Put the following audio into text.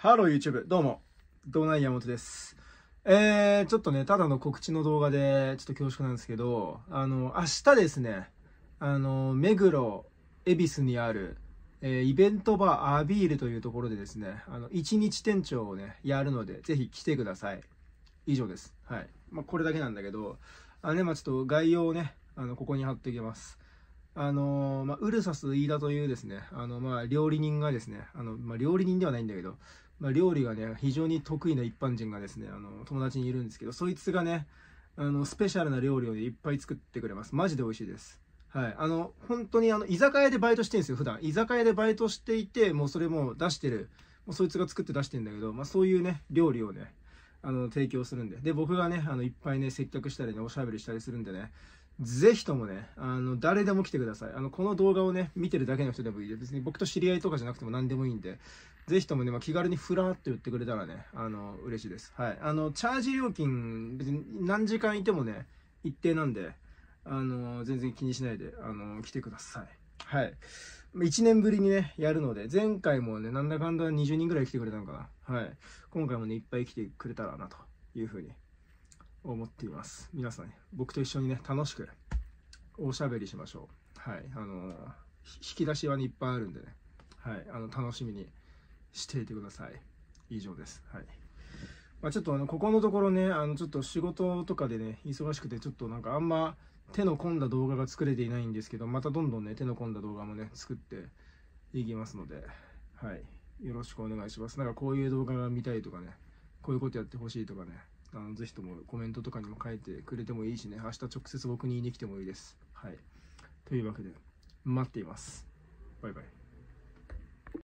ハロー YouTube。どうも。道内山本です。えー、ちょっとね、ただの告知の動画で、ちょっと恐縮なんですけど、あの、明日ですね、あの、目黒、恵比寿にある、えー、イベントバーアビールというところでですね、あの、一日店長をね、やるので、ぜひ来てください。以上です。はい。まあ、これだけなんだけど、あね、まあ、ちょっと概要をね、あの、ここに貼っていきます。あのまあ、ウルサス飯田というですね、あの、まあ、料理人がですね、あの、まあ、料理人ではないんだけど、まあ、料理がね、非常に得意な一般人がですね、あの、友達にいるんですけど、そいつがね、あの、スペシャルな料理を、ね、いっぱい作ってくれます。マジで美味しいです。はい。あの、本当にあの、居酒屋でバイトしてるんですよ、普段。居酒屋でバイトしていて、もうそれも出してる。もうそいつが作って出してんだけど、まあ、そういうね、料理をね、あの、提供するんで。で、僕がね、あの、いっぱいね、接客したりね、おしゃべりしたりするんでね、ぜひともね、あの、誰でも来てください。あの、この動画をね、見てるだけの人でもいいで、別に僕と知り合いとかじゃなくても何でもいいんで、ぜひともね、まあ、気軽にふらーっと言ってくれたらね、あの、嬉しいです。はい。あの、チャージ料金、別に何時間いてもね、一定なんで、あの、全然気にしないで、あの、来てください。はい。1年ぶりにね、やるので、前回もね、なんだかんだ20人ぐらい来てくれたのかな。はい。今回もね、いっぱい来てくれたらな、というふうに思っています。皆さん、僕と一緒にね、楽しくおしゃべりしましょう。はい。あのー、引き出しはね、いっぱいあるんでね。はい。あの、楽しみにしていてください。以上です。はい。まあ、ちょっとあの、ここのところね、あの、ちょっと仕事とかでね、忙しくて、ちょっとなんかあんま手の込んだ動画が作れていないんですけど、またどんどんね、手の込んだ動画もね、作っていきますので、はい。よろしくお願いします。なんかこういう動画が見たいとかね、こういうことやってほしいとかね、あのぜひともコメントとかにも書いてくれてもいいしね、明日直接僕に言いに来てもいいです。はい。というわけで、待っています。バイバイ。